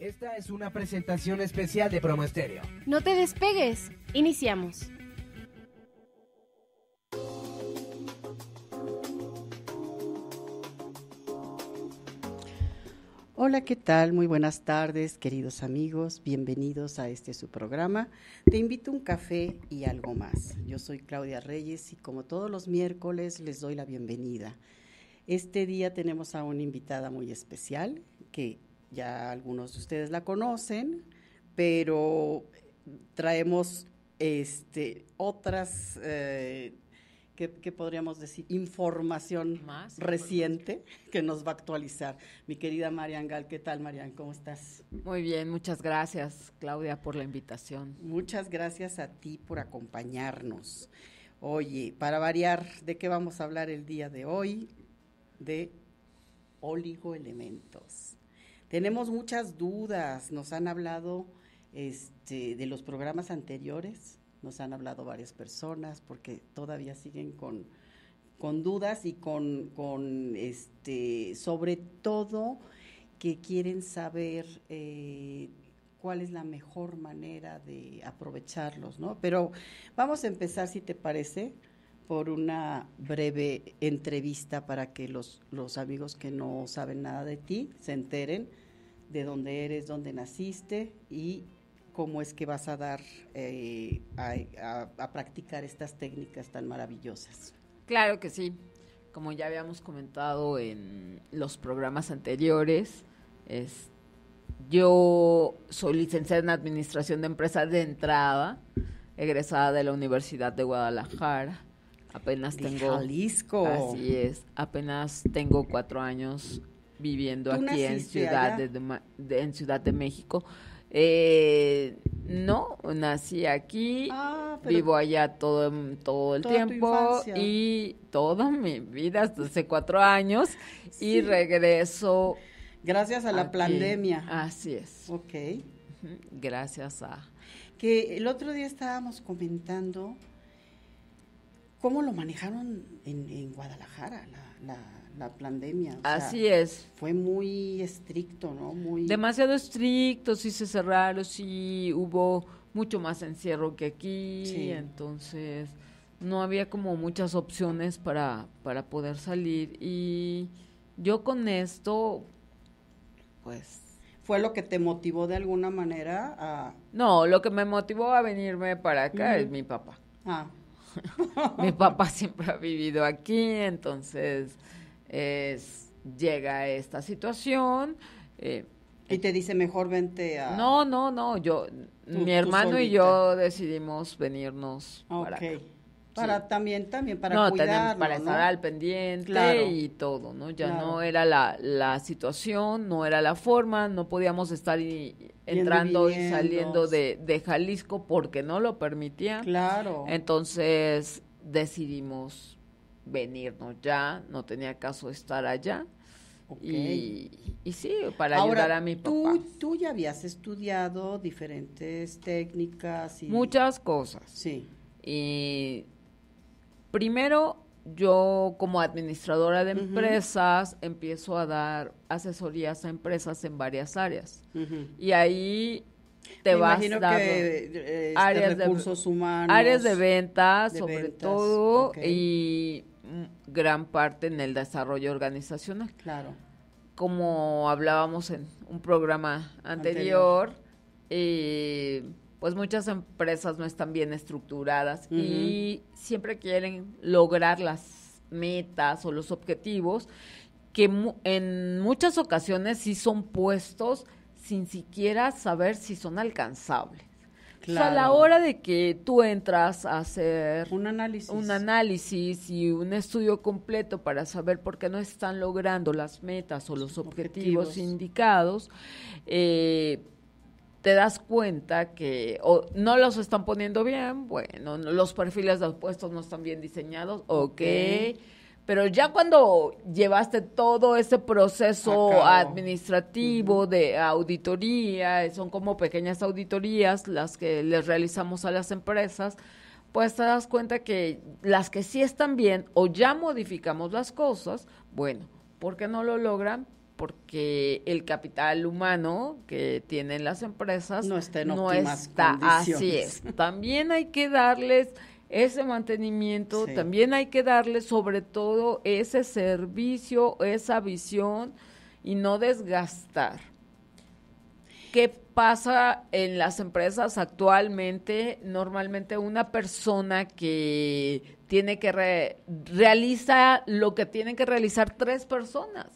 Esta es una presentación especial de Promo No te despegues, iniciamos. Hola, ¿qué tal? Muy buenas tardes, queridos amigos. Bienvenidos a este su programa. Te invito a un café y algo más. Yo soy Claudia Reyes y como todos los miércoles les doy la bienvenida. Este día tenemos a una invitada muy especial que ya algunos de ustedes la conocen, pero traemos este, otras, eh, que, podríamos decir, información Más reciente que nos va a actualizar. Mi querida Marian Gal, ¿qué tal Marian? ¿Cómo estás? Muy bien, muchas gracias Claudia por la invitación. Muchas gracias a ti por acompañarnos. Oye, para variar, ¿de qué vamos a hablar el día de hoy? De oligoelementos. Tenemos muchas dudas, nos han hablado este, de los programas anteriores, nos han hablado varias personas porque todavía siguen con, dudas y con, con este, sobre todo que quieren saber eh, cuál es la mejor manera de aprovecharlos, ¿no? Pero vamos a empezar, si te parece, por una breve entrevista para que los, amigos que no saben nada de ti se enteren de dónde eres, dónde naciste y cómo es que vas a dar eh, a, practicar estas técnicas tan maravillosas. Claro que sí. Como ya habíamos comentado en los programas anteriores, yo soy licenciada en Administración de Empresas de entrada, egresada de la Universidad de Guadalajara. Apenas tengo. Así es. Apenas tengo cuatro años viviendo aquí en Ciudad de, en Ciudad de México. Eh, no, nací aquí, ah, vivo allá todo, todo el tiempo y toda mi vida, hasta hace cuatro años, y regreso. Gracias a la pandemia. Así es. Ok. Gracias a... Que el otro día estábamos comentando cómo lo manejaron en, Guadalajara la, la, pandemia. Así es. Fue muy estricto, ¿no? Muy... Demasiado estricto, sí se cerraron, sí hubo mucho más encierro que aquí, sí. entonces no había como muchas opciones para, para poder salir y yo con esto, pues... ¿Fue lo que te motivó de alguna manera a...? No, lo que me motivó a venirme para acá es mi papá. Ah. Mi papá siempre ha vivido aquí, entonces es, llega esta situación. Eh, y te dice, mejor vente a... No, no, no, yo, mi hermano y yo decidimos venirnos para acá. Para también, también, para no, para estar al pendiente y todo, ¿no? Ya no era la, situación, no era la forma, no podíamos estar entrando y saliendo de, Jalisco porque no lo permitía. Claro. Entonces decidimos venirnos ya, no tenía caso estar allá. Y, y, sí, para ayudar a mi papá. Tú, tú ya habías estudiado diferentes técnicas y... Muchas cosas. Sí. Y Primero, yo como administradora de empresas empiezo a dar asesorías a empresas en varias áreas. Y ahí te vas dando eh, este, áreas de recursos humanos, áreas de ventas, sobre todo y gran parte en el desarrollo organizacional. Claro. Como hablábamos en un programa anterior, anterior. Eh, pues muchas empresas no están bien estructuradas y siempre quieren lograr las metas o los objetivos que en muchas ocasiones sí son puestos sin siquiera saber si son alcanzables. O sea, a la hora de que tú entras a hacer un análisis. un análisis y un estudio completo para saber por qué no están logrando las metas o los objetivos, objetivos indicados, eh, te das cuenta que no los están poniendo bien, bueno, los perfiles de los puestos no están bien diseñados, ok. Pero ya cuando llevaste todo ese proceso administrativo de auditoría, son como pequeñas auditorías las que les realizamos a las empresas, pues te das cuenta que las que sí están bien o ya modificamos las cosas, bueno, ¿por qué no lo logran? porque el capital humano que tienen las empresas no está en no está así es también hay que darles ese mantenimiento también hay que darles sobre todo ese servicio esa visión y no desgastar qué pasa en las empresas actualmente normalmente una persona que tiene que realiza lo que tienen que realizar tres personas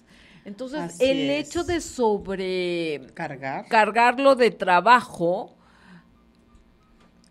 entonces, el hecho de sobre Cargar. cargarlo de trabajo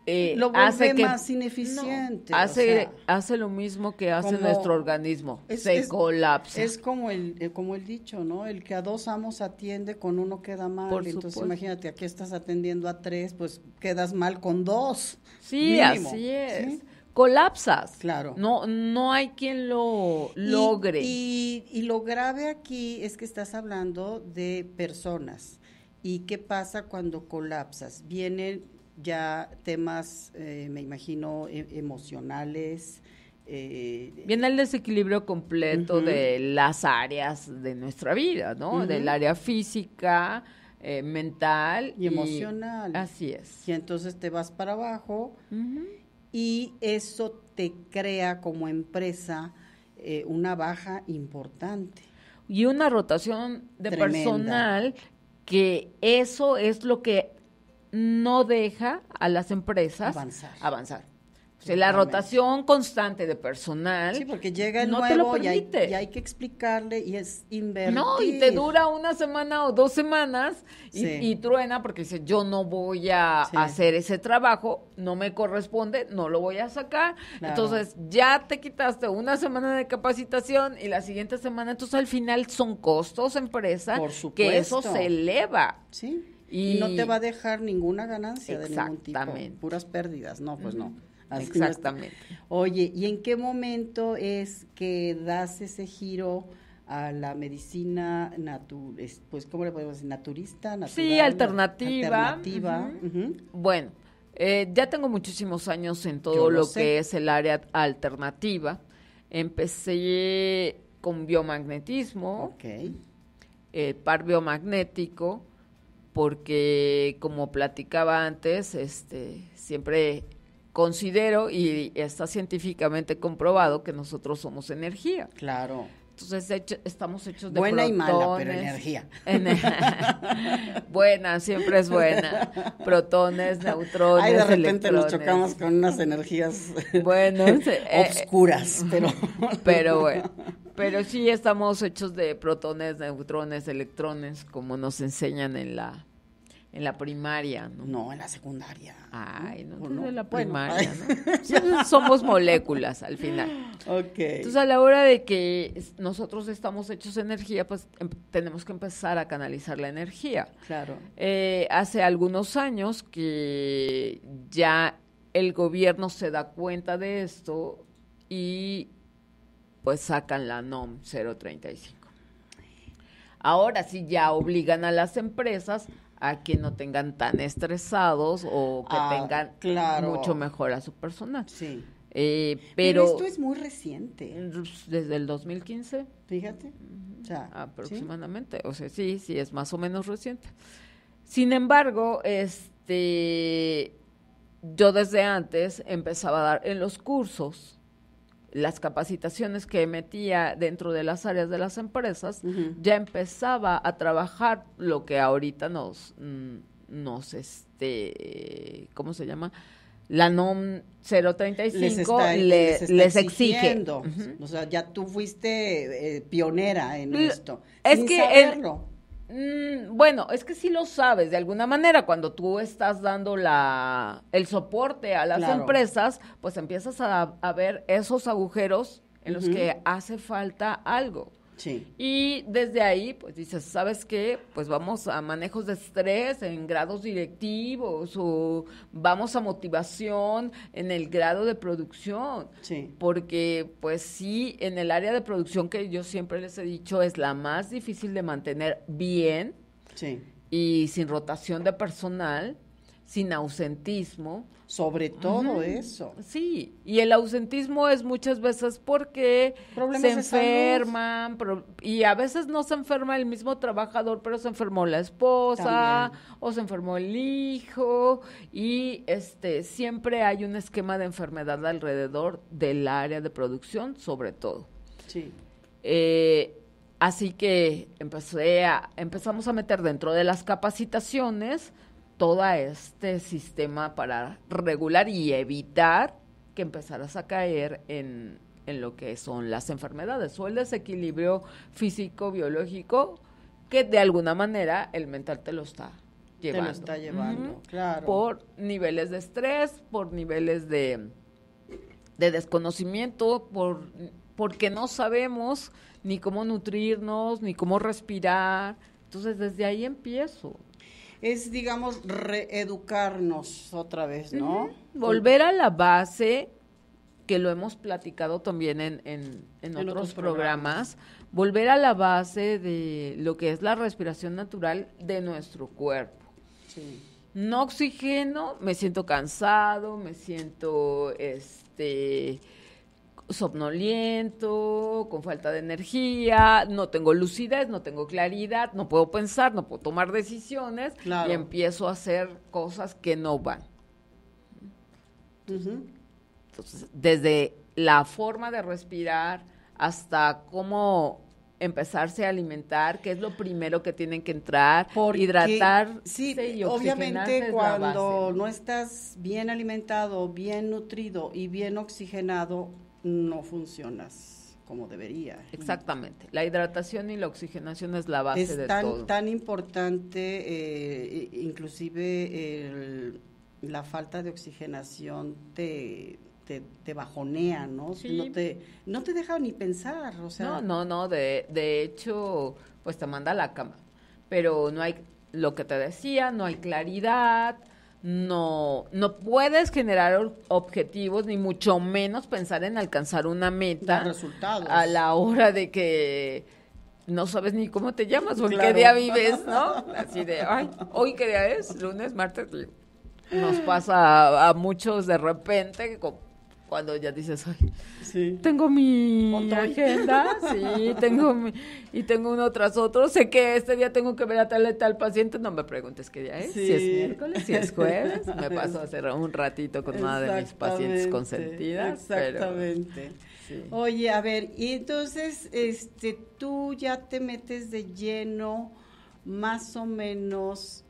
eh, lo hace más ineficiente. hace, hace lo mismo que hace nuestro organismo, se colapsa. Es como el, eh, como el dicho, ¿no? El que a dos amos atiende, con uno queda mal. Entonces imagínate, aquí estás atendiendo a tres, pues quedas mal con dos. Sí, así es colapsas. Claro. No, no hay quien lo logre. Y, lo grave aquí es que estás hablando de personas. ¿Y qué pasa cuando colapsas? Vienen ya temas, eh, me imagino, e, emocionales. Eh, Viene el desequilibrio completo de las áreas de nuestra vida, ¿no? Del área física, eh, mental y, emocional. Así es. Y entonces te vas para abajo y eso te crea como empresa eh, una baja importante. Y una rotación de personal que eso es lo que no deja a las empresas avanzar la rotación constante de personal. Sí, porque llega el nuevo Y, hay, que explicarle y es invertir. No, y te dura una semana o dos semanas y, truena porque dice, yo no voy a hacer ese trabajo, no me corresponde, no lo voy a sacar. Entonces, ya te quitaste una semana de capacitación y la siguiente semana, entonces al final son costos empresa que eso se eleva. Sí. Y, no te va a dejar ninguna ganancia de ningún tipo, puras pérdidas. No, pues no. Exactamente. Oye, ¿y en qué momento es que das ese giro? a la medicina natural pues cómo le podemos decir naturista natural, sí alternativa, bueno eh, ya tengo muchísimos años en todo lo, que es el área alternativa empecé con biomagnetismo El eh, par biomagnético porque como platicaba antes este siempre considero y está científicamente comprobado que nosotros somos energía. Claro. Entonces estamos hechos de buena y mala, pero energía. buena, siempre es buena. Protones, neutrones. Ahí de repente nos chocamos con unas energías bueno, eh, eh, pero pero bueno, pero sí estamos hechos de protones, neutrones, electrones, como nos enseñan en la en la primaria, ¿no? No, en la secundaria. Ay, no, no? en la primaria, ¿no? Somos moléculas al final. Ok. Entonces, a la hora de que nosotros estamos hechos energía, pues em, tenemos que empezar a canalizar la energía. Claro. Eh, hace algunos años que ya el gobierno se da cuenta de esto y pues sacan la NOM 035. Ahora sí ya obligan a las empresas a que no tengan tan estresados o que ah, tengan mucho mejor a su personal. Sí. Eh, pero, esto es muy reciente. Pues, desde el 2015. Fíjate. aproximadamente. O sea, sí, sí, es más o menos reciente. Sin embargo, este, yo desde antes empezaba a dar en los cursos las capacitaciones que metía dentro de las áreas de las empresas, ya empezaba a trabajar lo que ahorita nos, mm, nos este, ¿cómo se llama? La NOM 035 les, les, exige. O sea, ya tú fuiste eh, pionera en esto. Es que Mm, bueno, es que si lo sabes de alguna manera. Cuando tú estás dando el soporte a las empresas, pues empiezas a, ver esos agujeros en los que hace falta algo. Y desde ahí, pues dices, ¿sabes qué? Pues vamos a manejos de estrés en grados directivos o vamos a motivación en el grado de producción. Sí. Porque, pues sí, en el área de producción que yo siempre les he dicho es la más difícil de mantener bien. Y sin rotación de personal sin ausentismo. Sobre todo eso. Sí, y el ausentismo es muchas veces porque se enferman y a veces no se enferma el mismo trabajador, pero se enfermó la esposa o se enfermó el hijo y este siempre hay un esquema de enfermedad alrededor del área de producción, sobre todo. Sí. Eh, así que empecé a, empezamos a meter dentro de las capacitaciones todo este sistema para regular y evitar que empezaras a caer en, lo que son las enfermedades o el desequilibrio físico-biológico que de alguna manera el mental te lo está llevando. lo está llevando, claro. Por niveles de estrés, por niveles de, desconocimiento, por porque no sabemos ni cómo nutrirnos, ni cómo respirar. Entonces, desde ahí empiezo es, digamos, reeducarnos otra vez, ¿no? Volver a la base, que lo hemos platicado también en, en, en, otros, programas. volver a la base de lo que es la respiración natural de nuestro cuerpo. Sí. No oxígeno, me siento cansado, me siento, este Sobnoliento, con falta de energía, no tengo lucidez, no tengo claridad, no puedo pensar, no puedo tomar decisiones y empiezo a hacer cosas que no van. Entonces, desde la forma de respirar hasta cómo empezarse a alimentar, que es lo primero que tienen que entrar, por hidratar. Sí, obviamente cuando no estás bien alimentado, bien nutrido y bien oxigenado, no funcionas como debería. Exactamente. La hidratación y la oxigenación es la base de tan, todo. tan importante, eh, inclusive la falta de oxigenación te, te, bajonea, ¿no? No, te, no te deja ni pensar, o sea... No, no, no, de, de hecho, pues te manda a la cama, pero no hay lo que te decía, no hay claridad, no, no puedes generar objetivos, ni mucho menos pensar en alcanzar una meta a la hora de que no sabes ni cómo te llamas o qué día vives, ¿no? Así de, ay, hoy qué día es, lunes, martes. Nos pasa a, muchos de repente cuando ya dices, hoy. Tengo mi agenda, sí, tengo y tengo uno tras otro. Sé que este día tengo que ver a tal y tal paciente, no me preguntes qué día es, si es miércoles, si es jueves. Me paso a hacer un ratito con una de mis pacientes consentidas. Exactamente. Oye, a ver, y entonces, este, tú ya te metes de lleno, más o menos,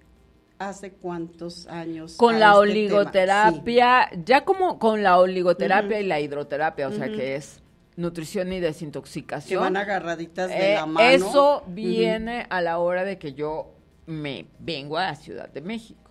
hace cuántos años. Con la este oligoterapia, ya como con la oligoterapia y la hidroterapia, o sea que es nutrición y desintoxicación. Que van agarraditas de eh, la mano. Eso viene a la hora de que yo me vengo a la Ciudad de México.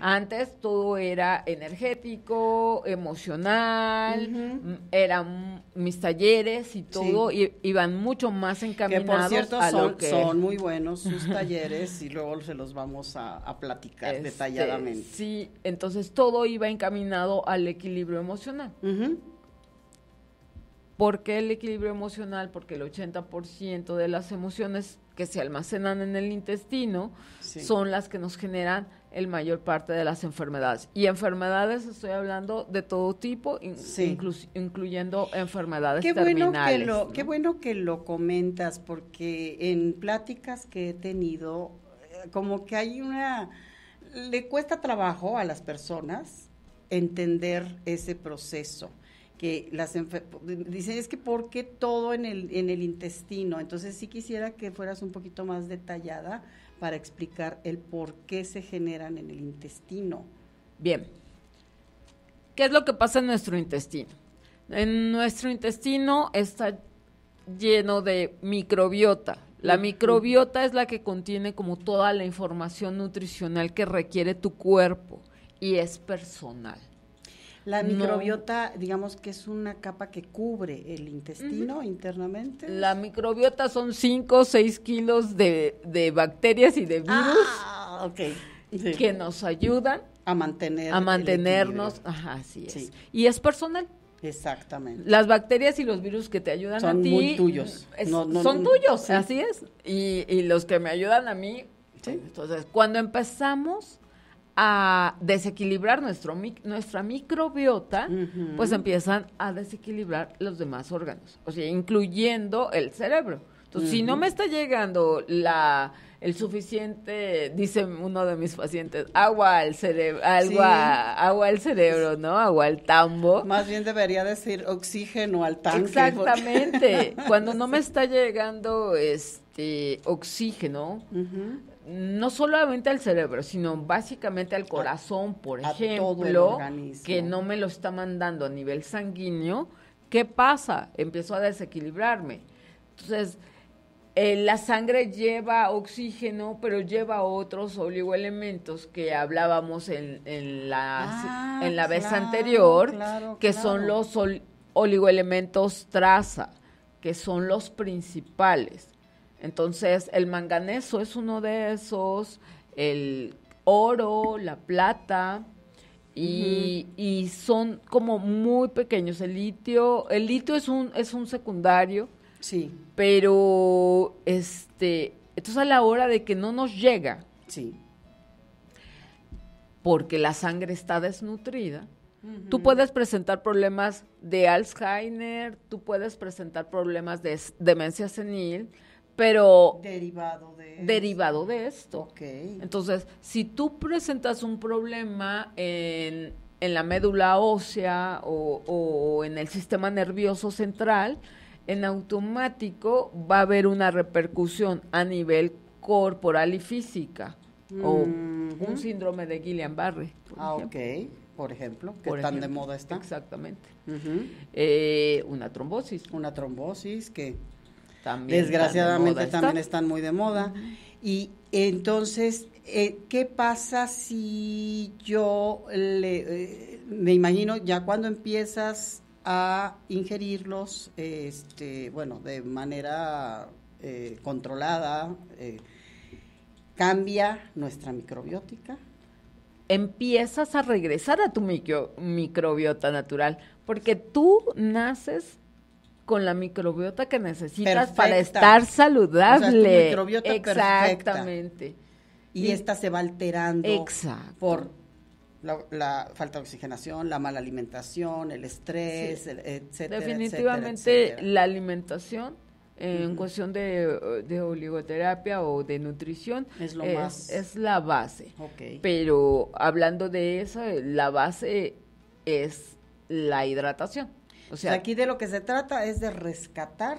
Antes todo era energético, emocional, mm, eran mis talleres y todo iban mucho más encaminados que por cierto, son, muy buenos sus talleres y luego se los vamos a, platicar este, detalladamente. Sí, entonces todo iba encaminado al equilibrio emocional. ¿Por qué el equilibrio emocional? Porque el 80% de las emociones que se almacenan en el intestino son las que nos generan el mayor parte de las enfermedades. Y enfermedades estoy hablando de todo tipo, incluyendo enfermedades terminales, Qué bueno que lo comentas, porque en pláticas que he tenido, eh, como que hay una... Le cuesta trabajo a las personas entender ese proceso que las dicen es que por qué todo en el, en el intestino. Entonces sí quisiera que fueras un poquito más detallada para explicar el por qué se generan en el intestino. Bien, ¿qué es lo que pasa en nuestro intestino? En nuestro intestino está lleno de microbiota. La microbiota es la que contiene como toda la información nutricional que requiere tu cuerpo y es personal. La microbiota, digamos que es una capa que cubre el intestino internamente. La microbiota son 5 o 6 kilos de, bacterias y de ah, virus que nos ayudan a, mantener a mantenernos. Ajá, así es. Y es personal. Exactamente. Las bacterias y los virus que te ayudan a ti. Son muy tuyos. son tuyos, así es. Y, y los que me ayudan a mí. Pues, entonces, cuando empezamos a desequilibrar nuestro, nuestra microbiota, pues empiezan a desequilibrar los demás órganos, o sea, incluyendo el cerebro. Entonces, si no me está llegando la el suficiente, dice uno de mis pacientes, agua al cerebro, agua, agua al cerebro, ¿no? Agua al tambo. Más bien debería decir oxígeno al tambo. Exactamente. Cuando no me está llegando este oxígeno, no solamente al cerebro, sino básicamente al corazón, por ejemplo, que no me lo está mandando a nivel sanguíneo, ¿qué pasa? Empiezo a desequilibrarme. Entonces, eh, la sangre lleva oxígeno, pero lleva otros oligoelementos que hablábamos en, en la, ah, en la vez anterior, que son los oligoelementos traza, que son los principales. Entonces, el manganeso es uno de esos, el oro, la plata, y, son como muy pequeños. El litio, el litio es un, es un secundario. Sí. Pero este, entonces a la hora de que no nos llega. Sí. Porque la sangre está desnutrida. Tú puedes presentar problemas de Alzheimer, tú puedes presentar problemas de demencia senil, pero derivado de derivado de esto. Okay. Entonces, si tú presentas un problema en, la médula ósea o, en el sistema nervioso central, en automático va a haber una repercusión a nivel corporal y física o mm-hmm. un síndrome de Guillain-Barré. Ah, ok por ejemplo, que tan de moda está. Exactamente. Mm-hmm. Eh, una trombosis. Una trombosis que desgraciadamente también están muy de moda. Y entonces, eh, ¿qué pasa si yo le, eh, me imagino ya cuando empiezas a ingerirlos, este, bueno, de manera eh, controlada, cambia nuestra microbiótica? Empiezas a regresar a tu microbiota natural, porque tú naces con la microbiota que necesitas para estar saludable. O sea, tu microbiota Exactamente. Y, esta se va alterando por la, falta de oxigenación, la mala alimentación, el estrés, sí. etcétera. Definitivamente la alimentación eh, en cuestión de, oligoterapia o de nutrición es lo eh, es la base. Okay. Pero hablando de eso, eh, la base es la hidratación. O pues sea, aquí de lo que se trata es de rescatar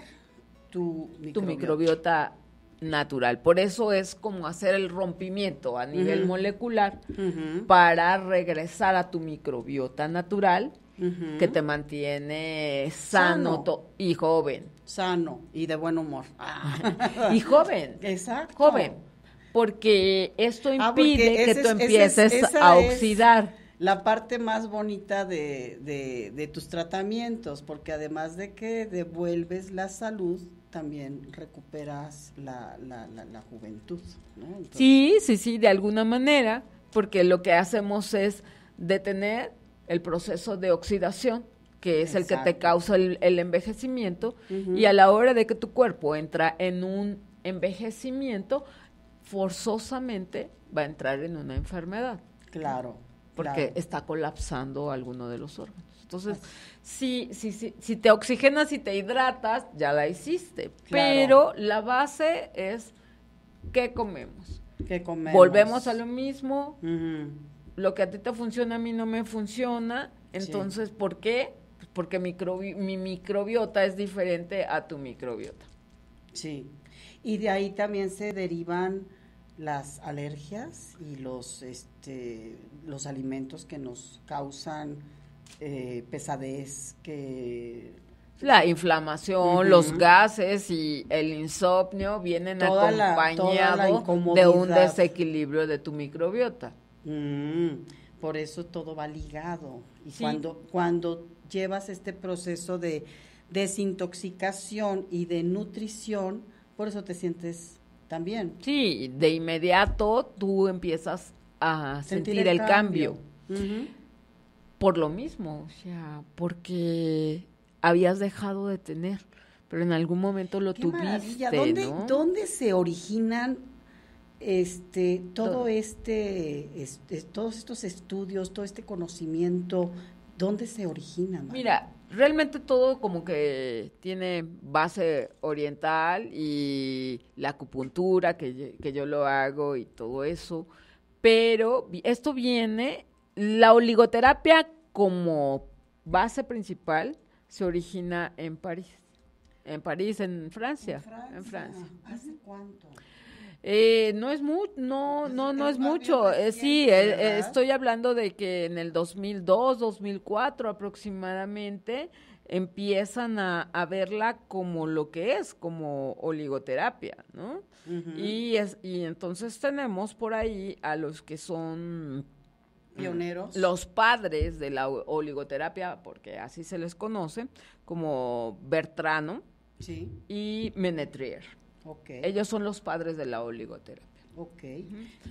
tu microbiota. tu microbiota natural. Por eso es como hacer el rompimiento a nivel molecular para regresar a tu microbiota natural que te mantiene sano, y joven. Sano y de buen humor. y joven. Exacto. Joven. Porque esto ah, impide que tú empieces a oxidar la parte más bonita de, tus tratamientos, porque además de que devuelves la salud, también recuperas la, la, la, juventud. sí, sí, sí, de alguna manera, porque lo que hacemos es detener el proceso de oxidación, que es el que te causa el, envejecimiento, y a la hora de que tu cuerpo entra en un envejecimiento, forzosamente va a entrar en una enfermedad. Claro, porque está colapsando alguno de los órganos. Entonces, si, si, si, si, te oxigenas y te hidratas, ya la hiciste. Pero la base es qué comemos. ¿Qué comemos? Volvemos a lo mismo. Lo que a ti te funciona a mí no me funciona. Entonces, ¿por qué? Pues porque mi microbiota es diferente a tu microbiota. Sí. Y de ahí también se derivan las alergias y los, este, los alimentos que nos causan eh, pesadez, que... La inflamación, los gases y el insomnio vienen acompañados de un desequilibrio de tu microbiota. Mm, por eso todo va ligado. Y cuando, cuando llevas este proceso de desintoxicación y de nutrición, por eso te sientes también. Sí, de inmediato tú empiezas a sentir, el, cambio. Por lo mismo, o sea, porque habías dejado de tener, pero en algún momento lo tuviste. ¿Dónde, se originan este todo, Este, todos estos estudios, todo este conocimiento? ¿Dónde se originan? Mira, Realmente todo como que tiene base oriental y la acupuntura, que, yo lo hago y todo eso. Pero esto viene, la oligoterapia como base principal se origina en París. En París, en Francia. En Francia. En Francia. ¿Hace cuánto? Eh, no es mu no no pues no es mucho. Eh, sí, eh, estoy hablando de que en el 2002, 2004 aproximadamente empiezan a, verla como lo que es, como oligoterapia, ¿no? y, y entonces tenemos por ahí a los que son pioneros. Los padres de la oligoterapia, porque así se les conoce, como Bertrano y Menetrier. Ellos son los padres de la oligoterapia. Ok.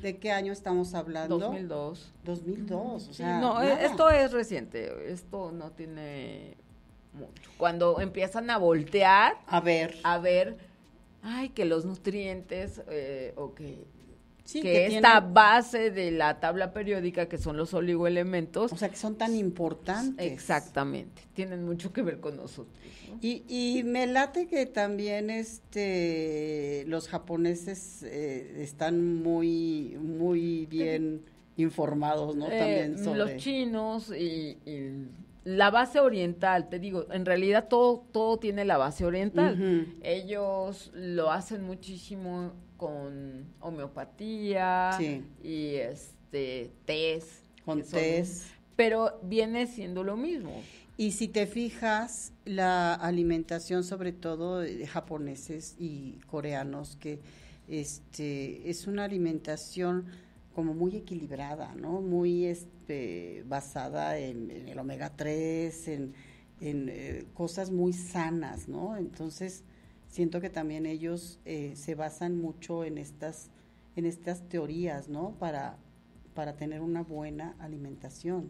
¿De qué año estamos hablando? 2002. 2002, o sea. no, esto es reciente, esto no tiene mucho. Cuando empiezan a voltear. A ver. A ver, ay, que los nutrientes, eh, o que que, esta base de la tabla periódica, que son los oligoelementos. O sea, que son tan importantes. Exactamente, tienen mucho que ver con nosotros. Y, me late que también este, los japoneses eh, están muy, muy pues, bien informados, ¿no? Eh, también sobre... Los chinos y, y la base oriental, te digo, en realidad todo, todo tiene la base oriental. Ellos lo hacen muchísimo con homeopatía y este test. Con test. pero viene siendo lo mismo. Y si te fijas, la alimentación, sobre todo de japoneses y coreanos, que este, es una alimentación como muy equilibrada, ¿no? Muy este, este, basada en, el omega 3, en, eh, cosas muy sanas, ¿no? Entonces, siento que también ellos eh, se basan mucho en estas, en estas teorías, ¿no? Para, para tener una buena alimentación.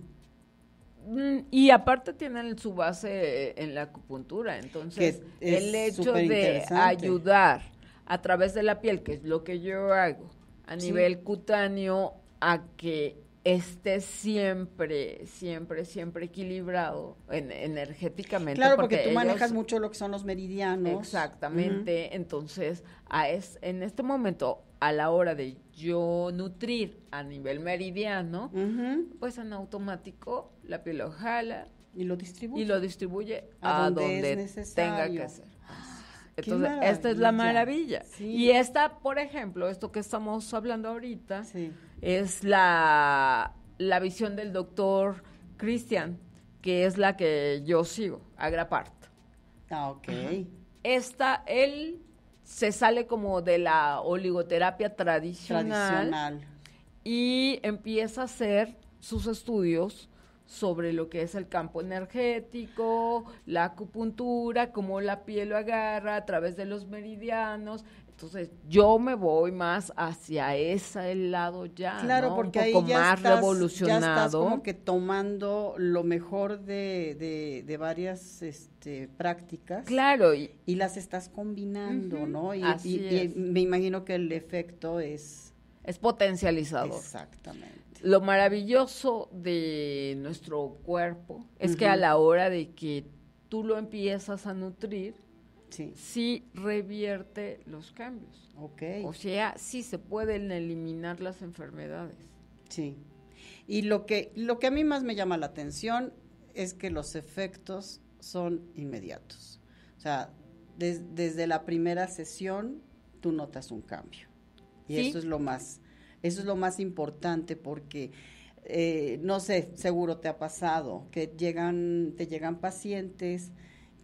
Mm, y aparte tienen su base en la acupuntura, entonces el hecho de ayudar a través de la piel, que es lo que yo hago, a nivel cutáneo, a que esté siempre, siempre, siempre equilibrado energéticamente. Claro, porque, tú manejas mucho lo que son los meridianos. Exactamente, entonces a es, en este momento, a la hora de yo nutrir a nivel meridiano, pues en automático la piel lo jala. Y lo distribuye. Y lo distribuye a, donde, tenga que hacer ah, Entonces, esta es la maravilla. Y esta, por ejemplo, esto que estamos hablando ahorita, sí es la, visión del doctor Christian, que es la que yo sigo, Agrapart. Ah, ok. Esta, él se sale como de la oligoterapia tradicional, tradicional, y empieza a hacer sus estudios sobre lo que es el campo energético, la acupuntura, cómo la piel lo agarra a través de los meridianos. Entonces, yo me voy más hacia ese lado ya. Claro, porque Un ya más revolucionado. como que tomando lo mejor de, varias este, prácticas. Claro. Y, las estás combinando, ¿no? Y, me imagino que el efecto es. Es potencializador. Exactamente. Lo maravilloso de nuestro cuerpo es que a la hora de que tú lo empiezas a nutrir, sí. sí revierte los cambios. O sea, sí se pueden eliminar las enfermedades. Sí. Y lo que, lo que a mí más me llama la atención es que los efectos son inmediatos. O sea, desde la primera sesión tú notas un cambio. Y eso es lo más, eso es lo más importante porque eh, no sé, seguro te ha pasado que llegan, te llegan pacientes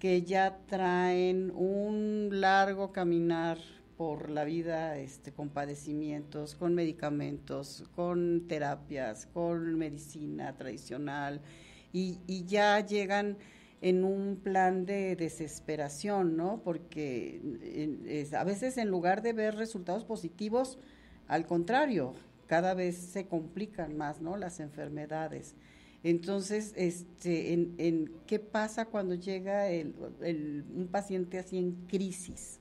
que ya traen un largo caminar por la vida este, con padecimientos, con medicamentos, con terapias, con medicina tradicional y, ya llegan en un plan de desesperación, ¿no? Porque a veces en lugar de ver resultados positivos, al contrario, cada vez se complican más, ¿no? Las enfermedades. Entonces, este, en, ¿qué pasa cuando llega un paciente así en crisis?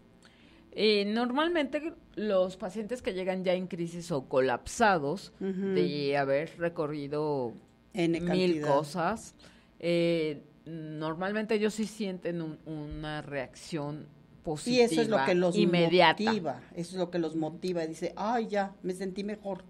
Eh, normalmente los pacientes que llegan ya en crisis o colapsados de haber recorrido mil cosas, eh, normalmente ellos sí sienten una reacción positiva. Y eso es lo que los motiva, eso es lo que los motiva. Dice, ay, ya, me sentí mejor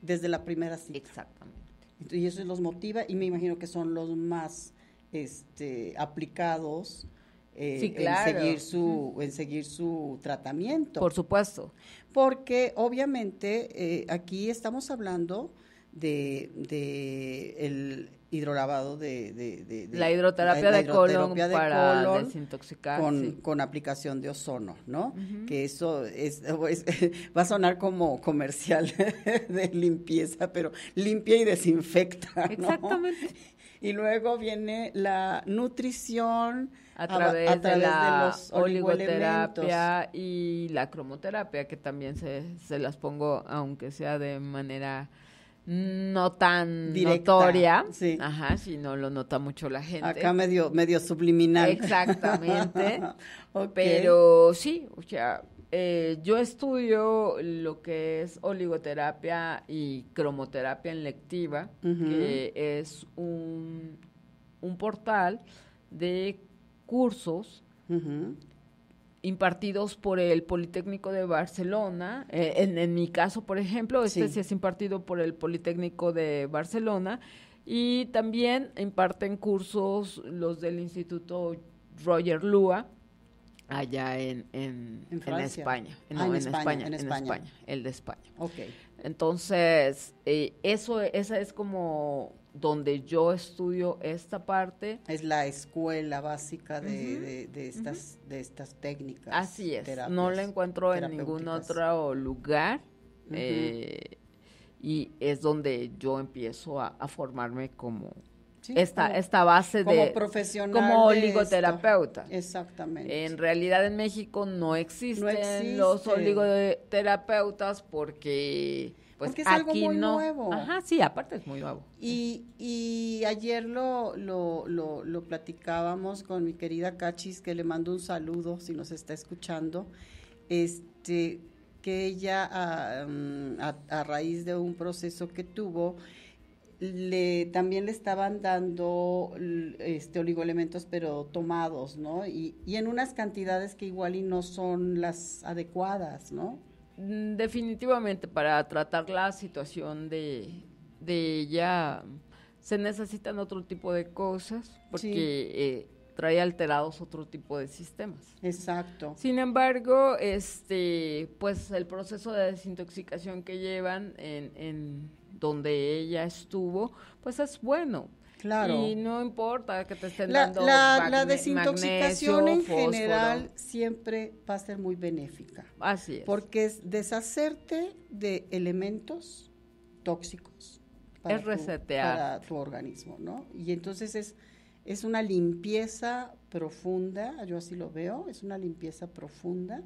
desde la primera cita. Exactamente. Y eso los motiva y me imagino que son los más este, aplicados eh, en, seguir su, en seguir su tratamiento. Por supuesto. Porque obviamente eh, aquí estamos hablando de, de el, hidrolavado de, de, la hidroterapia, de, colon para desintoxicar con, aplicación de ozono, ¿no? Que eso es, pues, va a sonar como comercial de limpieza, pero limpia y desinfecta. ¿no? Exactamente. Y luego viene la nutrición a través, de, la los oligoterapia y la cromoterapia, que también se, se las pongo, aunque sea de manera no tan notoria, sí. ajá, lo nota mucho la gente. Acá medio, medio subliminal. Exactamente. Pero sí, o sea, eh, yo estudio lo que es oligoterapia y cromoterapia en lectiva, que es un, portal de cursos impartidos por el Politécnico de Barcelona. Eh, en, mi caso, por ejemplo, este sí. es impartido por el Politécnico de Barcelona. Y también imparten cursos los del Instituto Roger Lua allá en, España. No, ah, en, España, en, España, el de España. Ok. Entonces, eh, eso, esa es como donde yo estudio esta parte. Es la escuela básica de, estas, de estas técnicas. Así es, no la encuentro en ningún otro lugar. Eh, y es donde yo empiezo a, formarme como, esta, esta base como profesional como oligoterapeuta. Exactamente. En realidad en México no existen los oligoterapeutas porque es pues que es algo muy nuevo. Ajá, sí, aparte es muy nuevo. Y, y ayer lo, lo, lo, platicábamos con mi querida Cachis, que le mando un saludo si nos está escuchando. Este, que ella, a, a, raíz de un proceso que tuvo, le, también le estaban dando este oligoelementos pero tomados, ¿no? Y, y en unas cantidades que igual y no son las adecuadas, ¿no? Mm, definitivamente para tratar la situación de, ella se necesitan otro tipo de cosas porque eh, trae alterados otro tipo de sistemas. Exacto. Sin embargo, este, pues el proceso de desintoxicación que llevan en, en donde ella estuvo, pues es bueno y no importa que te estén la, dando la, desintoxicación en general siempre va a ser muy benéfica. Así es. Porque es deshacerte de elementos tóxicos es resetear. para tu organismo, ¿no? Y entonces es, es una limpieza profunda, yo así lo veo, es una limpieza profunda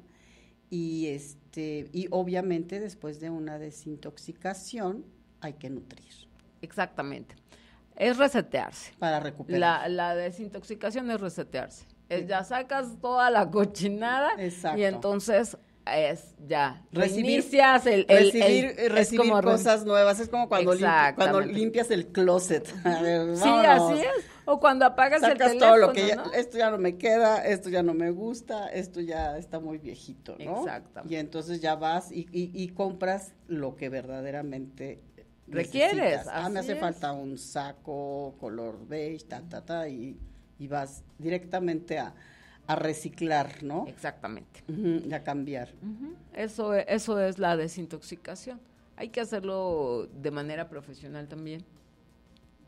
y este y obviamente después de una desintoxicación hay que nutrir. Exactamente. Es resetearse. Para recuperar. La, la desintoxicación es resetearse. Es, ya sacas toda la cochinada Exacto. y entonces es ya recibir, el, el, recibir, eh, como, cosas nuevas es como cuando, cuando limpias el closet sí así es o cuando apagas el teléfono todo lo que esto ya no me queda esto ya no me gusta esto ya está muy viejito no y entonces ya vas y, y compras lo que verdaderamente requieres. Ah, me hace falta un saco color beige, ta, ta, ta, y, y vas directamente a, reciclar, ¿no? Exactamente. y a cambiar. eso, eso es la desintoxicación. Hay que hacerlo de manera profesional también,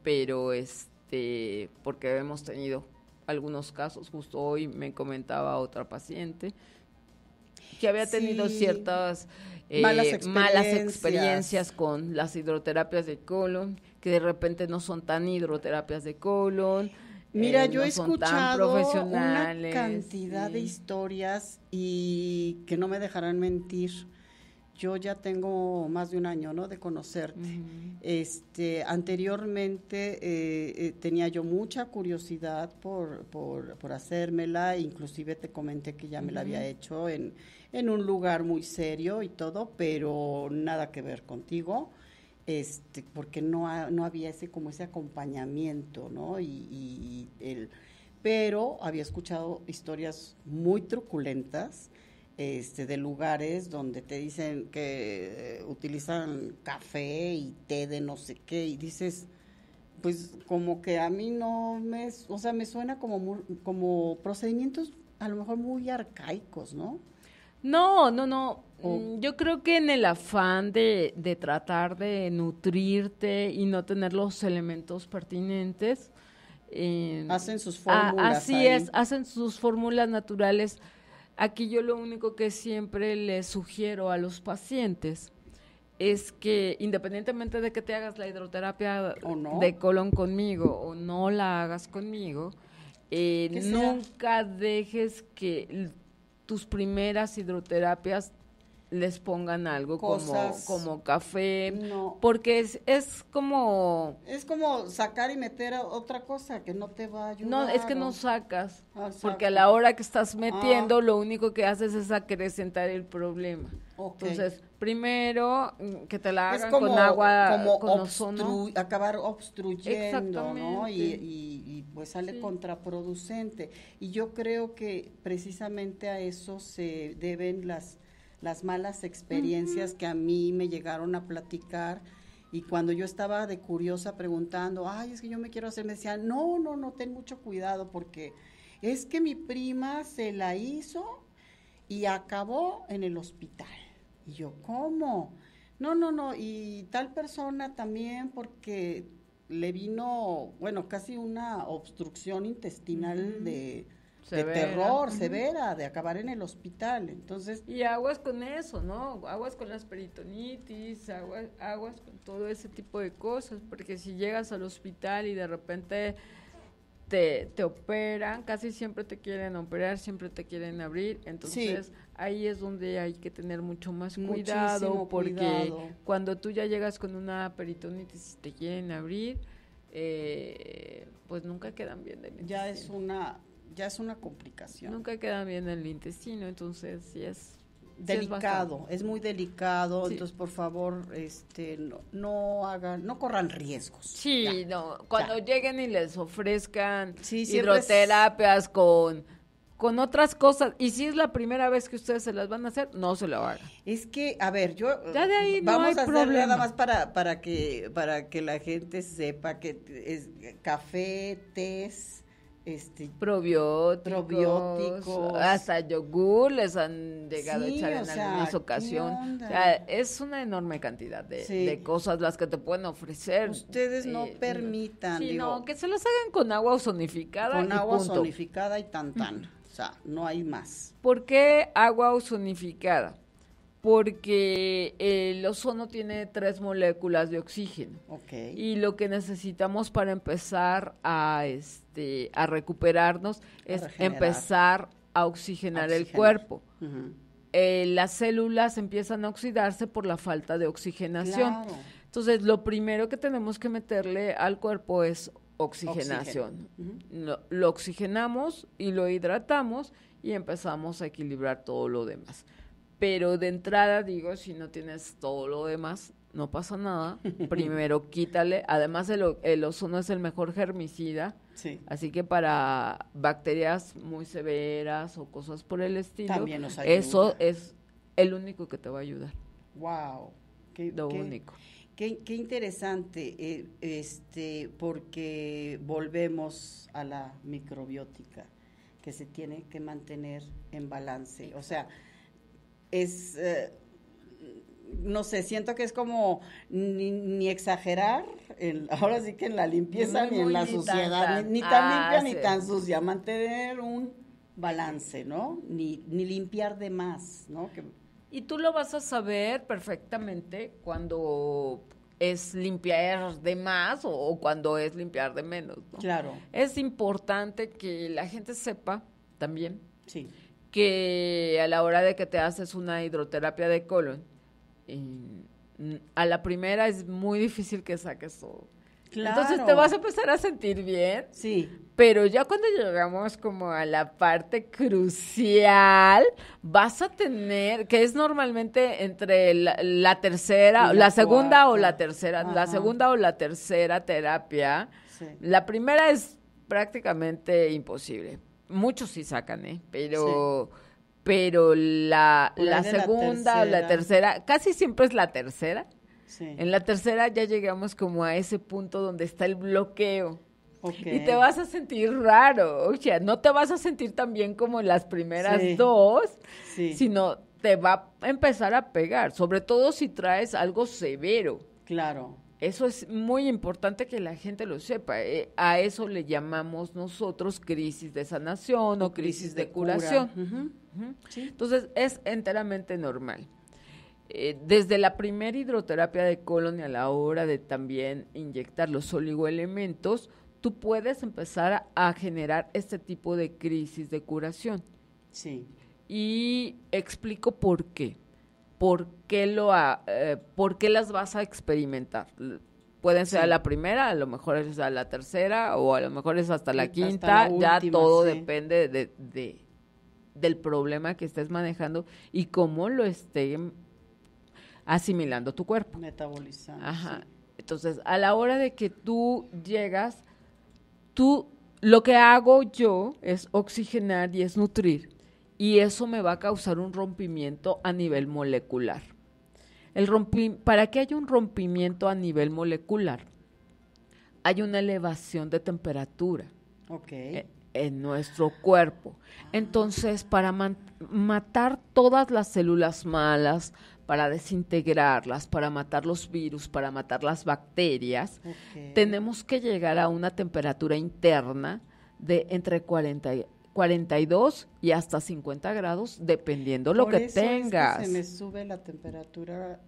pero este, porque hemos tenido algunos casos, justo hoy me comentaba otra paciente que había tenido ciertas malas, eh, experiencias. con las hidroterapias de colon, que de repente no son tan hidroterapias de colon. Mira, eh, yo he escuchado una cantidad de historias y que no me dejarán mentir yo ya tengo más de un año, ¿no? De conocerte. Este, anteriormente eh, eh, tenía yo mucha curiosidad por, por, hacérmela, inclusive te comenté que ya me la había hecho en, un lugar muy serio y todo, pero nada que ver contigo. Este, porque no, había ese como ese acompañamiento, ¿no? pero había escuchado historias muy truculentas este, de lugares donde te dicen que utilizan café y té de no sé qué y dices, pues como que a mí no me, o sea, me suena como, como procedimientos a lo mejor muy arcaicos, ¿no? No, no, no. Mm, yo creo que en el afán de, tratar de nutrirte y no tener los elementos pertinentes. Eh, hacen sus ah, fórmulas. Así es, hacen sus fórmulas naturales Aquí yo lo único que siempre le sugiero a los pacientes es que independientemente de que te hagas la hidroterapia o no. de colon conmigo o no la hagas conmigo, eh, nunca dejes que tus primeras hidroterapias les pongan algo como, café, porque es, es como... Es como sacar y meter otra cosa que no te va a ayudar. No, es que no sacas, ah, porque a la hora que estás ah. metiendo lo único que haces es acrecentar el problema. Entonces, primero mm, que te la hagan con agua, como con acabar obstruyendo, ¿no? Y, pues sale contraproducente. Y yo creo que precisamente a eso se deben las las malas experiencias que a mí me llegaron a platicar. Y cuando yo estaba de curiosa preguntando, ay, es que yo me quiero hacer, me decían, no, no, no, ten mucho cuidado porque es que mi prima se la hizo y acabó en el hospital. Y yo, ¿cómo? No, no, no, y tal persona también porque le vino, bueno, casi una obstrucción intestinal de de terror, severa, de acabar en el hospital. Entonces. Y aguas con eso, ¿no? Aguas con las peritonitis, aguas, aguas con todo ese tipo de cosas, porque si llegas al hospital y de repente te, te operan, casi siempre te quieren operar, siempre te quieren abrir, entonces ahí es donde hay que tener mucho más cuidado, porque cuando tú ya llegas con una peritonitis y te quieren abrir, eh, pues nunca quedan bien de Ya es una ya es una complicación. Nunca queda bien el intestino, entonces sí es delicado, es, muy delicado, entonces por favor, este no, no, hagan, no corran riesgos. Sí, no, cuando lleguen y les ofrezcan hidroterapias con con otras cosas. Y si es la primera vez que ustedes se las van a hacer, no se lo hagan. Es que, a ver, yo ya de ahí vamos a hacer nada más para para que para que la gente sepa que es café, test este, probióticos, hasta yogur les han llegado a echar en algunas ocasiones. es una enorme cantidad de, cosas las que te pueden ofrecer. Ustedes no eh, permitan. que se las hagan con agua ozonificada. Con agua ozonificada y tan tan. Mm. O sea, no hay más. ¿Por qué agua ozonificada? porque el ozono tiene tres moléculas de oxígeno. Y lo que necesitamos para empezar a, este, a recuperarnos es empezar a oxigenar, el cuerpo. Eh, las células empiezan a oxidarse por la falta de oxigenación. Entonces, lo primero que tenemos que meterle al cuerpo es oxigenación. lo oxigenamos y lo hidratamos y empezamos a equilibrar todo lo demás. Pero de entrada digo, si no tienes todo lo demás, no pasa nada. Primero quítale. Además el, el ozono es el mejor germicida. Así que para bacterias muy severas o cosas por el estilo, eso es el único que te va a ayudar. Wow. lo único. Qué, interesante, eh, este, porque volvemos a la microbiótica que se tiene que mantener en balance. O sea, es, eh, no sé, siento que es como ni, exagerar, ahora sí que en la limpieza ni en la suciedad, ni, tan ah, limpia ni tan sucia, mantener un balance, ¿no? Ni, ni limpiar de más, ¿no? y tú lo vas a saber perfectamente cuando es limpiar de más o, cuando es limpiar de menos. ¿no? Claro. Es importante que la gente sepa también. Sí que a la hora de que te haces una hidroterapia de colon, a la primera es muy difícil que saques todo. Entonces te vas a empezar a sentir bien. Sí. Pero ya cuando llegamos como a la parte crucial, vas a tener, que es normalmente entre la, tercera, la, segunda o la tercera, la segunda o la tercera terapia. La primera es prácticamente imposible, muchos sí sacan, ¿eh? Pero... Pero la, la segunda la o la tercera, casi siempre es la tercera. En la tercera ya llegamos como a ese punto donde está el bloqueo. Y te vas a sentir raro, o sea, no te vas a sentir tan bien como las primeras dos, sino te va a empezar a pegar, sobre todo si traes algo severo. Claro. Eso es muy importante que la gente lo sepa. Eh, a eso le llamamos nosotros crisis de sanación o crisis, de, curación. Entonces, es enteramente normal. Eh, desde la primera hidroterapia de colon y a la hora de también inyectar los oligoelementos, tú puedes empezar a, a generar este tipo de crisis de curación. Sí. Y explico por qué por qué, lo eh, las vas a experimentar. Pueden ser la primera, a lo mejor es a la tercera o a lo mejor es hasta la quinta, ya todo depende de, de, del problema que estés manejando y cómo lo esté asimilando tu cuerpo. Metabolizando. Ajá. Entonces, a la hora de que tú llegas, tú lo que hago yo es oxigenar y es nutrir y eso me va a causar un rompimiento a nivel molecular. El ¿Para qué hay un rompimiento a nivel molecular? Hay una elevación de temperatura eh, en, nuestro cuerpo. Entonces, para matar todas las células malas, para desintegrarlas, para matar los virus, para matar las bacterias, tenemos que llegar a una temperatura interna de entre 40 y 42 y hasta 50 grados, dependiendo lo que tengas. se me sube la temperatura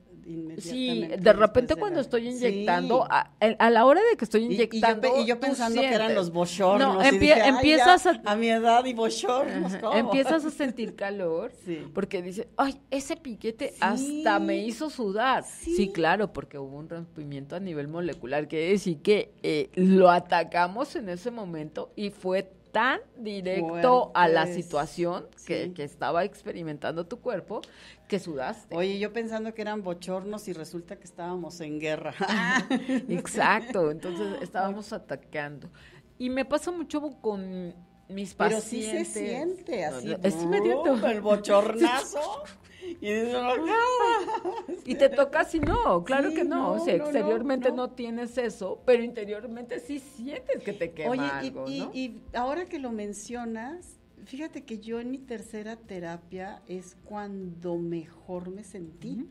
Sí, de repente cuando estoy inyectando, a, la hora de que estoy inyectando. Y, yo, pensando que eran los bochornos. empiezas a. mi edad y bochornos. ¿cómo? Empiezas a sentir calor. Porque dice ay, ese piquete hasta me hizo sudar. Sí. claro, porque hubo un rompimiento a nivel molecular. Quiere decir que eh, lo atacamos en ese momento y fue tan directo a la situación que, estaba experimentando tu cuerpo que sudaste. Oye, yo pensando que eran bochornos y resulta que estábamos en guerra. Ah, exacto, entonces estábamos atacando. Y me pasa mucho con mis pacientes. Pero sí se siente así. es inmediato. El bochornazo. Y te toca si no, claro que no. O sea, exteriormente no, tienes eso, pero interiormente sí sientes que te quema Oye, algo, y, y, ahora que lo mencionas, fíjate que yo en mi tercera terapia es cuando mejor me sentí.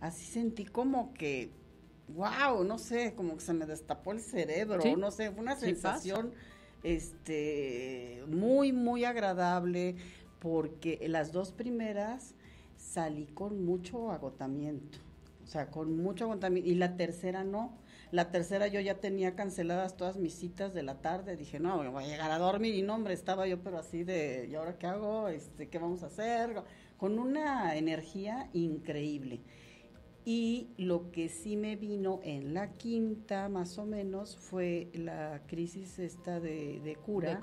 Así sentí como que, wow, no sé, como que se me destapó el cerebro, no sé, fue una sensación este muy, muy agradable, porque las dos primeras salí con mucho agotamiento. O sea, con mucho agotamiento. Y la tercera no. La tercera yo ya tenía canceladas todas mis citas de la tarde. Dije, no, voy a llegar a dormir. Y no, hombre, estaba yo, pero así de, ¿y ahora qué hago? Este, ¿Qué vamos a hacer? Con una energía increíble. Y lo que sí me vino en la quinta, más o menos, fue la crisis esta de, de cura,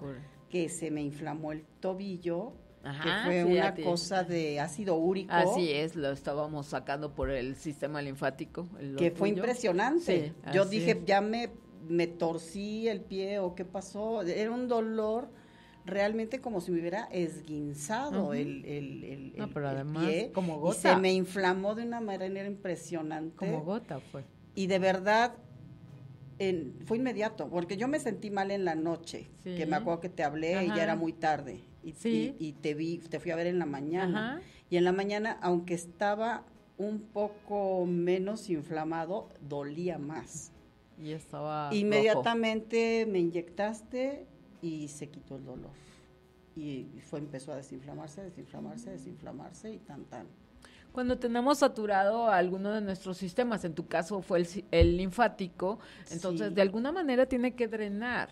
que se me inflamó el tobillo que fue una cosa de ácido úrico. Así es, lo estábamos sacando por el sistema linfático. que fue impresionante. Yo dije, ya me, me torcí el pie o qué pasó. Era un dolor realmente como si me hubiera esguinzado el, el, no, pero además, Como gota. Y se me inflamó de una manera impresionante. Como gota fue. Y de verdad, en, fue inmediato, porque yo me sentí mal en la noche, que me acuerdo que te hablé y ya era muy tarde y, te vi, te fui a ver en la mañana. Y en la mañana, aunque estaba un poco menos inflamado, dolía más. Y estaba. Inmediatamente me inyectaste y se quitó el dolor. Y fue, empezó a desinflamarse, desinflamarse, desinflamarse y tan tan. Cuando tenemos saturado alguno de nuestros sistemas, en tu caso fue el, linfático, entonces de alguna manera tiene que drenar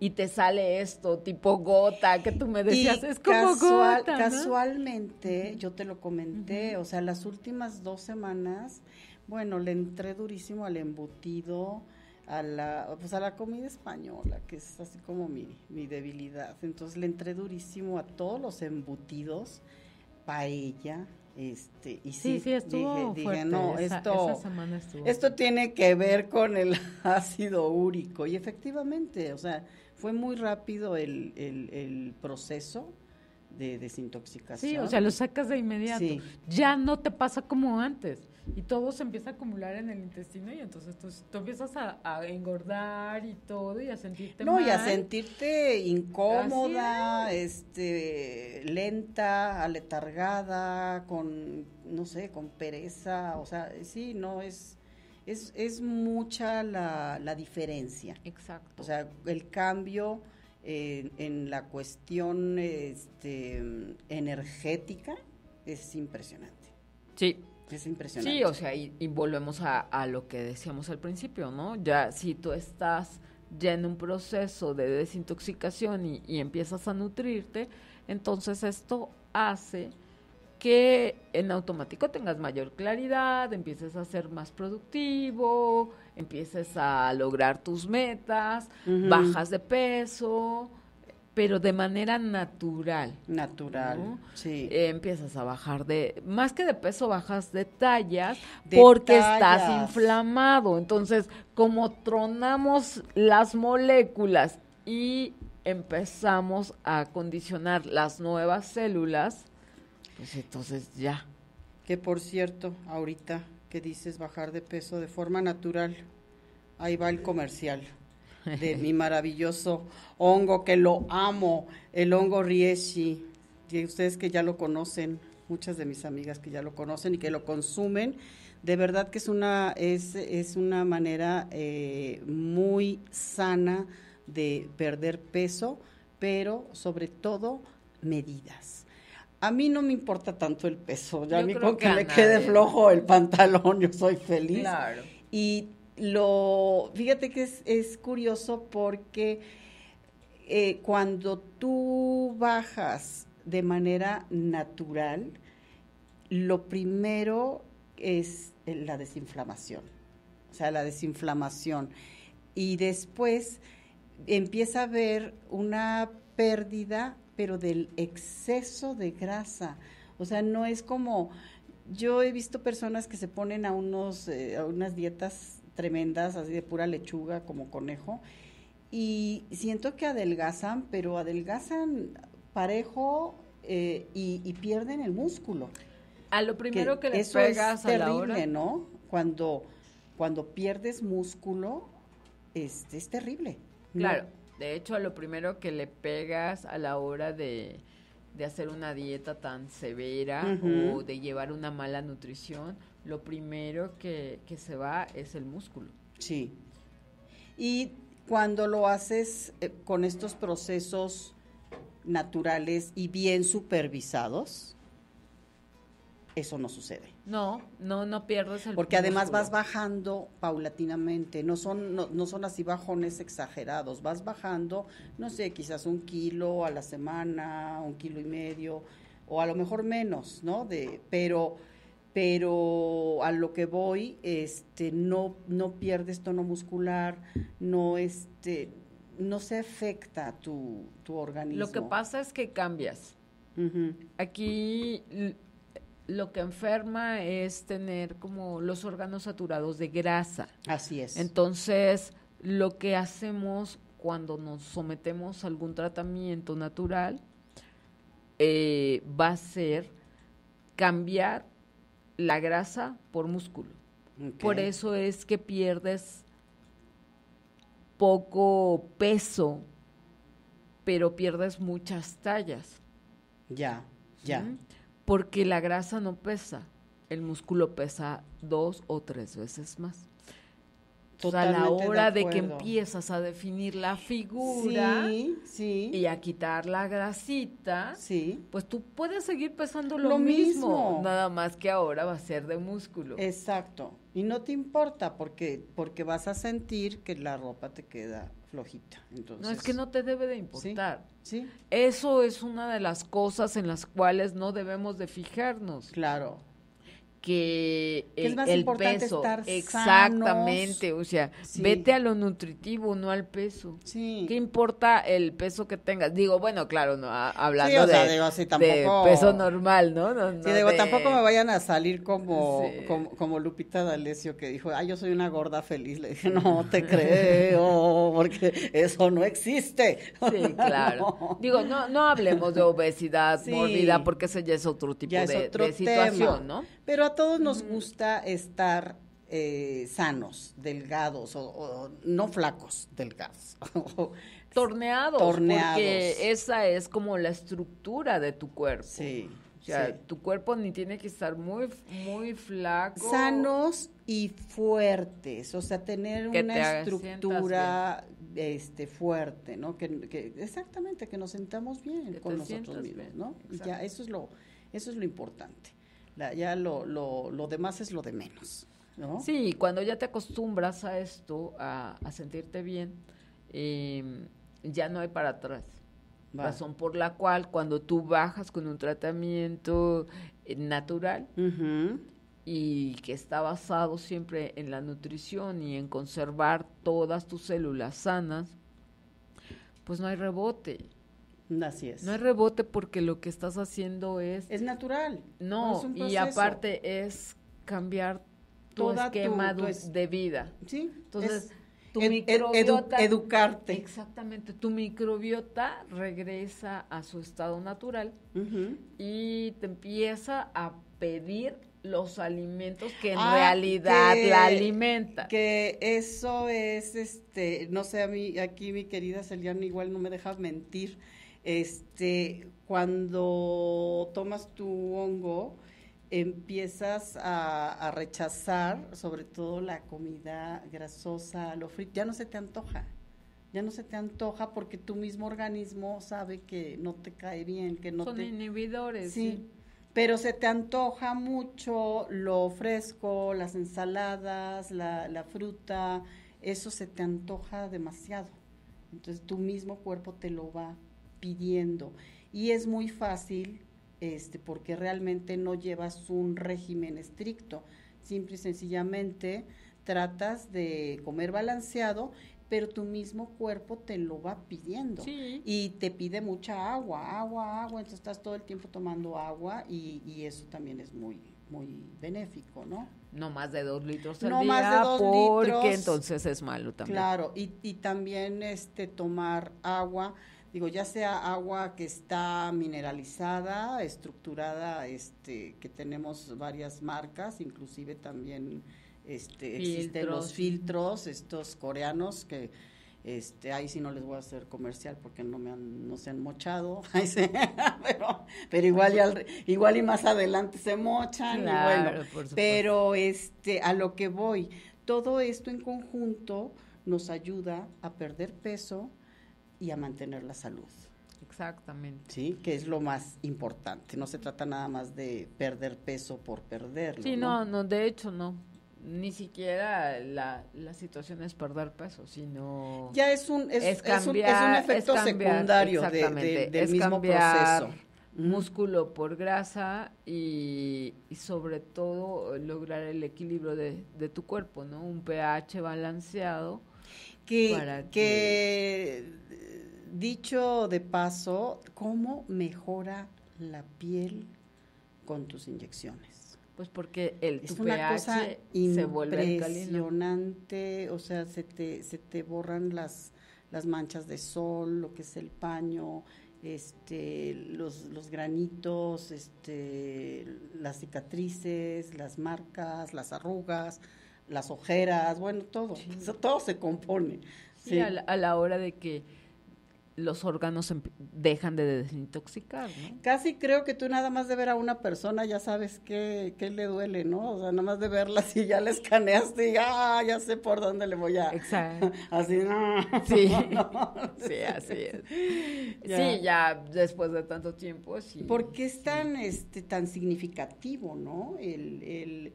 y te sale esto, tipo gota, que tú me decías, es como Casualmente, yo te lo comenté, o sea, las últimas dos semanas, bueno, le entré durísimo al embutido, a la, pues a la comida española, que es así como mi, debilidad. Entonces le entré durísimo a todos los embutidos, paella, este, y sí, sí, estuvo dije, no, esto, semana esto tiene que ver con el ácido úrico. Y efectivamente, o sea, fue muy rápido el, proceso de desintoxicación. Sí, o sea, lo sacas de inmediato. Ya no te pasa como antes. Y todo se empieza a acumular en el intestino y entonces pues, tú, empiezas a, engordar y todo y a sentirte No, y a sentirte incómoda, este lenta, aletargada, con no sé, con pereza, o sea, sí, no es es, es mucha la, diferencia. Exacto. O sea, el cambio eh, en la cuestión este, energética es impresionante. Sí. Es impresionante. Sí, o sea, y, volvemos a, lo que decíamos al principio, ¿no? Ya si tú estás ya en un proceso de desintoxicación y, y empiezas a nutrirte, entonces esto hace que en automático tengas mayor claridad, empieces a ser más productivo, empieces a lograr tus metas, bajas de peso, pero de manera natural. Natural, sí. empiezas a bajar de, más que de peso, bajas de tallas porque estás inflamado. Entonces, como tronamos las moléculas y empezamos a condicionar las nuevas células, pues entonces ya. Que por cierto, ahorita que dices bajar de peso de forma natural, ahí va el comercial de mi maravilloso hongo que lo amo, el hongo Rieshi. Y ustedes que ya lo conocen, muchas de mis amigas que ya lo conocen y que lo consumen, de verdad que es una, es, es una manera eh, muy sana de perder peso, pero sobre todo medidas a mí no me importa tanto el peso, ya a con que, me quede flojo el pantalón, yo soy feliz. Claro. Y lo, fíjate que es, curioso porque eh, cuando tú bajas de manera natural, lo primero es eh, la desinflamación, o sea, la desinflamación. Y después empieza a haber una pérdida pero del exceso de grasa. O sea, no es como, yo he visto personas que se ponen a, unos, eh, unas dietas tremendas, así de pura lechuga, como conejo, y siento que adelgazan, pero adelgazan parejo eh, y, pierden el músculo. A lo primero que, les es terrible, ¿no? Cuando, cuando pierdes músculo, es, este, es terrible. Claro de hecho, lo primero que le pegas a la hora de, hacer una dieta tan severa o de llevar una mala nutrición, lo primero que, se va es el músculo. Sí. Y cuando lo haces eh, con estos procesos naturales y bien supervisados, eso no sucede. No, no, no pierdes el Porque además vas bajando paulatinamente, no son, no, son así bajones exagerados, vas bajando, no sé, quizás un kilo a la semana, un kilo y medio, o a lo mejor menos, ¿no? De, pero, pero a lo que voy, este, no, no pierdes tono muscular, no este, no se afecta tu, tu organismo. Lo que pasa es que cambias. Aquí lo que enferma es tener como los órganos saturados de grasa. Así es. Entonces, lo que hacemos cuando nos sometemos a algún tratamiento natural eh, va a ser cambiar la grasa por músculo. Por eso es que pierdes poco peso, pero pierdes muchas tallas. Ya, ya porque la grasa no pesa, el músculo pesa dos o tres veces más toda a la hora de, que empiezas a definir la figura sí, y a quitar la grasita, sí. pues tú puedes seguir pesando lo, mismo, nada más que ahora va a ser de músculo. Exacto. Y no te importa porque porque vas a sentir que la ropa te queda flojita. Entonces, no es que no te debe de importar. ¿sí? Eso es una de las cosas en las cuales no debemos de fijarnos. Claro que, es más importante peso. Estar exactamente, o sea, vete a lo nutritivo, no al peso. Sí. ¿Qué importa el peso que tengas? Digo, bueno, claro, no ah, hablando de, peso normal, ¿no? no, sí, digo, tampoco me vayan a salir como, como, Lupita D'Alessio que dijo, ah yo soy una gorda feliz." Le dije, "No te creo, porque eso no existe." Sí, claro. Digo, no no hablemos de obesidad mordida, porque ese ya es otro tipo de, de situación, ¿no? Pero a todos nos gusta estar eh, sanos, delgados, o, no flacos, delgados. torneados, torneados. Porque esa es como la estructura de tu cuerpo. Sí. tu cuerpo ni tiene que estar muy, muy flaco. Sanos y fuertes, o sea, tener una estructura este, fuerte, ¿no? Que, que, exactamente, que nos sentamos bien con nosotros mismos, ¿no? Ya, eso es lo, eso es lo importante ya lo, lo, demás es lo de menos. ¿no? Sí, cuando ya te acostumbras a esto, a, sentirte bien, em, ya no hay para atrás. Razón por la cual cuando tú bajas con un tratamiento eh, natural y que está basado siempre en la nutrición y en conservar todas tus células sanas, pues no hay rebote. Así es. No es rebote porque lo que estás haciendo es... Es natural. No, y aparte es cambiar tu Toda esquema de vida. Sí. Entonces, educarte. Exactamente. Tu microbiota regresa a su estado natural y te empieza a pedir los alimentos que en ah, realidad la alimenta. Que eso es, este, no sé, a mí, aquí mi querida Celiana igual no me dejas mentir. Este, cuando tomas tu hongo, empiezas a, rechazar, sobre todo la comida grasosa, lo frito, ya no se te antoja, ya no se te antoja porque tu mismo organismo sabe que no te cae bien, que no Son inhibidores. Sí, pero se te antoja mucho lo fresco, las ensaladas, la fruta, eso se te antoja demasiado. Entonces tu mismo cuerpo te lo va pidiendo. Y es muy fácil este, porque realmente no llevas un régimen estricto. Simple y sencillamente tratas de comer balanceado, pero tu mismo cuerpo te lo va pidiendo. Y te pide mucha agua, agua, agua. Entonces estás todo el tiempo tomando agua y, y eso también es muy, muy benéfico, ¿no? No más de dos litros al no más de dos porque entonces es malo también. Claro, y, y también este tomar agua digo, ya sea agua que está mineralizada, estructurada, este, que tenemos varias marcas, inclusive también este, existen los filtros, estos coreanos que este, ahí sí no les voy a hacer comercial porque no me han, no se han mochado, pero, pero igual y igual y más adelante se mochan pero este, a lo que voy, todo esto en conjunto nos ayuda a perder peso, y a mantener la salud. Exactamente. Sí, que es lo más importante. No se trata nada más de perder peso por perderlo. Sí, no, no, de hecho no. Ni siquiera la, situación es perder peso, sino... Ya es un, efecto secundario del mismo proceso. Músculo por grasa y, sobre todo lograr el equilibrio de, tu cuerpo, ¿no? Un pH balanceado. para que Dicho de paso, ¿cómo mejora la piel con tus inyecciones? Pues porque el es una cosa se impresionante, o sea, se te, se te borran las, las manchas de sol, lo que es el paño, este, los, los granitos, este, las cicatrices, las marcas, las arrugas, las ojeras, bueno, todo, todo se compone. Sí, a la hora de que los órganos dejan de desintoxicar. ¿no? Casi creo que tú nada más de ver a una persona ya sabes qué, qué le duele, ¿no? O sea, nada más de verla si ya la escaneaste y ah, ya sé por dónde le voy a... Exacto. Así no. Sí, sí así es. Sí, ya después de tanto tiempo, sí. ¿Por qué es tan, este, tan significativo, ¿no? el,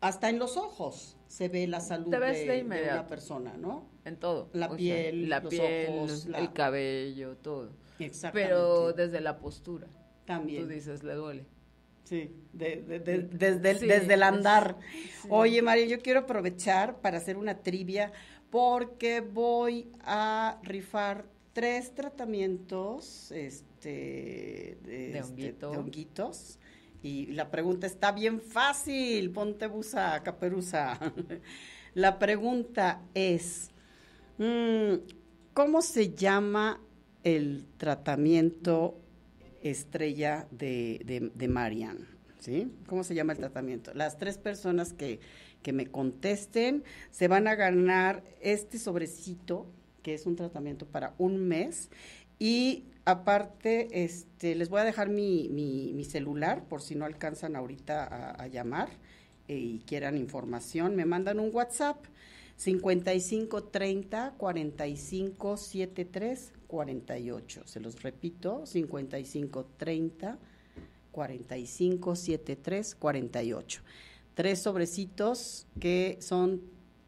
hasta en los ojos se ve la salud de, la persona, ¿no? En todo. La piel, los ojos, el cabello, todo. Exactamente. Pero desde la postura. También. Tú dices, le duele. Sí, desde, el andar. Oye, María, yo quiero aprovechar para hacer una trivia porque voy a rifar tres tratamientos este, de, este, honguitos y la pregunta está bien fácil, ponte busa, caperuza. la pregunta es, mm, ¿cómo se llama el tratamiento estrella de, Marian? ¿Sí? ¿Cómo se llama el tratamiento? Las tres personas que, que me contesten se van a ganar este sobrecito, que es un tratamiento para un mes, y Aparte, este, les voy a dejar mi, celular por si no alcanzan ahorita a, llamar eh, y quieran información. Me mandan un WhatsApp 5530 4573 48. Se los repito, 5530 4573 48. Tres sobrecitos que son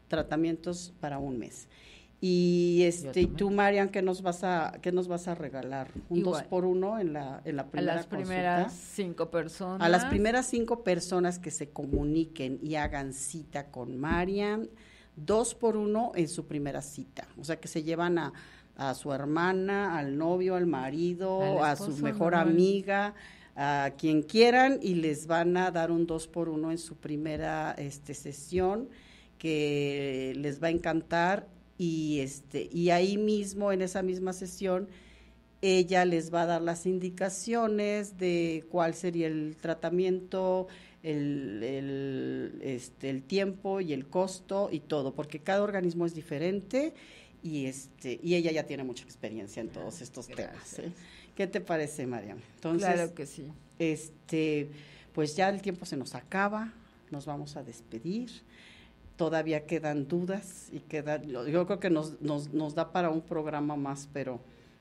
tratamientos para un mes. Y este, tú, Marian, ¿qué nos vas a, qué nos vas a regalar? Un dos por uno en la, en la primera. A las primeras cinco personas. A las primeras cinco personas que se comuniquen y hagan cita con Marian, dos por uno en su primera cita. O sea que se llevan a, su hermana, al novio, al marido, a su mejor amiga a quien quieran y les van a dar un dos por uno en su primera este, sesión que les va a encantar y, este, y ahí mismo, en esa misma sesión, ella les va a dar las indicaciones de cuál sería el tratamiento, este, el, tiempo y el costo y todo, porque cada organismo es diferente y, este, y ella ya tiene mucha experiencia en todos estos temas. ¿eh? ¿Qué te parece, Mariana? Entonces, claro que sí. Este, pues ya el tiempo se nos acaba, nos vamos a despedir todavía quedan dudas y quedan, yo creo que nos, nos, nos da para un programa más, pero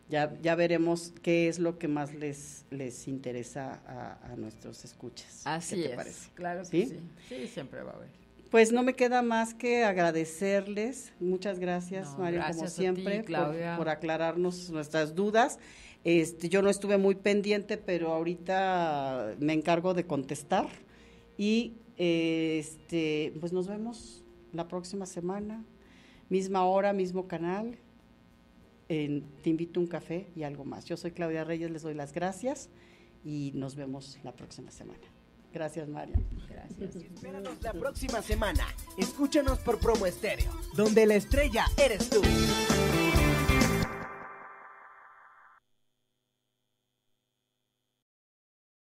ya, ya veremos qué es lo que más les, les interesa a, nuestros escuchas. Así es, claro que ¿Sí? sí, siempre va a haber. Pues no me queda más que agradecerles. Muchas gracias, Mario, como siempre, por, por, aclararnos nuestras dudas. Este, yo no estuve muy pendiente, pero ahorita me encargo de contestar. Y este, pues nos vemos la próxima semana, misma hora, mismo canal. En Te invito un café y algo más. Yo soy Claudia Reyes, les doy las gracias y nos vemos la próxima semana. Gracias, María. Gracias. Espéranos la próxima semana. Escúchanos por Promo Estéreo, donde la estrella eres tú.